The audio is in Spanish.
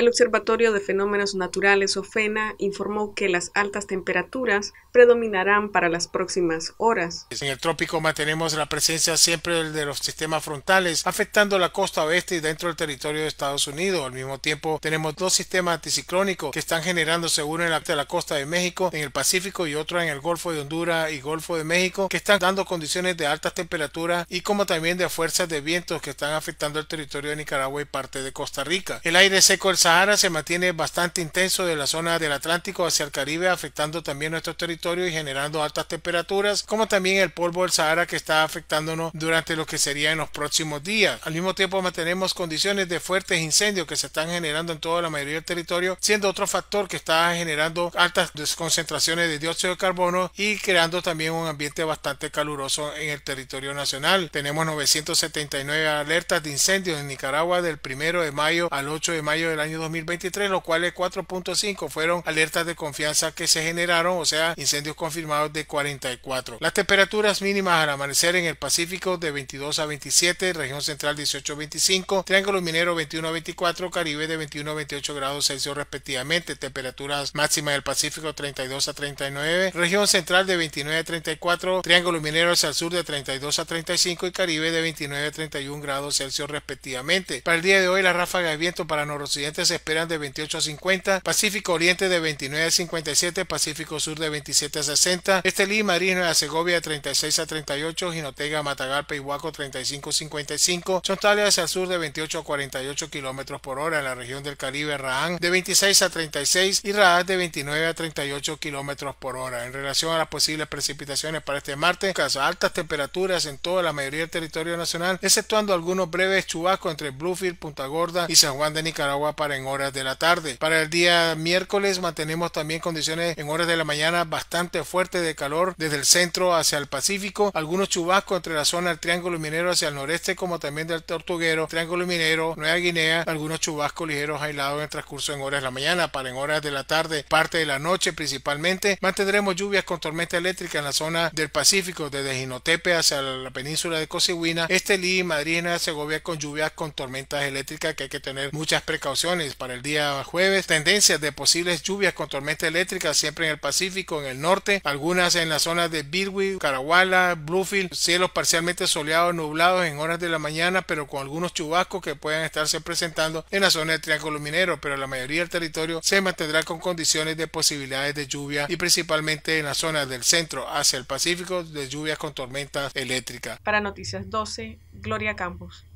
El Observatorio de Fenómenos Naturales OFENA informó que las altas temperaturas predominarán para las próximas horas. En el trópico mantenemos la presencia siempre de los sistemas frontales afectando la costa oeste y dentro del territorio de Estados Unidos. Al mismo tiempo tenemos dos sistemas anticiclónicos que están generando, uno en la, de la costa de México, en el Pacífico y otro en el Golfo de Honduras y Golfo de México que están dando condiciones de altas temperaturas y como también de fuerzas de vientos que están afectando el territorio de Nicaragua y parte de Costa Rica. El aire seco del Sahara se mantiene bastante intenso de la zona del Atlántico hacia el Caribe, afectando también nuestros territorio y generando altas temperaturas, como también el polvo del Sahara que está afectándonos durante lo que sería en los próximos días. Al mismo tiempo mantenemos condiciones de fuertes incendios que se están generando en toda la mayoría del territorio, siendo otro factor que está generando altas concentraciones de dióxido de carbono y creando también un ambiente bastante caluroso en el territorio nacional. Tenemos 979 alertas de incendios en Nicaragua del 1 de mayo al 8 de mayo del año 2023, lo cual es 4.5 fueron alertas de confianza que se generaron, o sea, incendios confirmados de 44. Las temperaturas mínimas al amanecer en el Pacífico de 22 a 27, región central 18 a 25, Triángulo Minero 21 a 24, Caribe de 21 a 28 grados Celsius respectivamente, temperaturas máximas del Pacífico 32 a 39, región central de 29 a 34, Triángulo Minero hacia el sur de 32 a 35 y Caribe de 29 a 31 grados Celsius respectivamente. Para el día de hoy, la ráfaga de viento para noroccidente esperan de 28 a 50, Pacífico Oriente de 29 a 57, Pacífico Sur de 27 a 60, Estelí, Marino de Segovia 36 a 38, Jinotega, Matagalpa y Huaco 35 a 55, Chontales hacia el sur de 28 a 48 kilómetros por hora, en la región del Caribe, Raán de 26 a 36 y Raas de 29 a 38 kilómetros por hora. En relación a las posibles precipitaciones para este martes, caso altas temperaturas en toda la mayoría del territorio nacional, exceptuando algunos breves chubascos entre Bluefield, Punta Gorda y San Juan de Nicaragua para en horas de la tarde. Para el día miércoles mantenemos también condiciones en horas de la mañana bastante fuertes de calor desde el centro hacia el Pacífico, algunos chubascos entre la zona del Triángulo Minero hacia el noreste como también del Tortuguero, Triángulo Minero, Nueva Guinea, algunos chubascos ligeros aislados en transcurso en horas de la mañana, para en horas de la tarde, parte de la noche principalmente. Mantendremos lluvias con tormenta eléctrica en la zona del Pacífico desde Jinotepe hacia la península de Cosiguina, Estelí, Madrid, Segovia con lluvias con tormentas eléctricas que hay que tener muchas precauciones para el día jueves. Tendencias de posibles lluvias con tormenta eléctrica siempre en el Pacífico, en el norte. Algunas en las zonas de Birwi, Caraguala, Bluefield. Cielos parcialmente soleados, nublados en horas de la mañana, pero con algunos chubascos que pueden estarse presentando en la zona del Triángulo Minero. Pero la mayoría del territorio se mantendrá con condiciones de posibilidades de lluvia y principalmente en las zonas del centro hacia el Pacífico de lluvias con tormentas eléctricas. Para Noticias 12, Gloria Campos.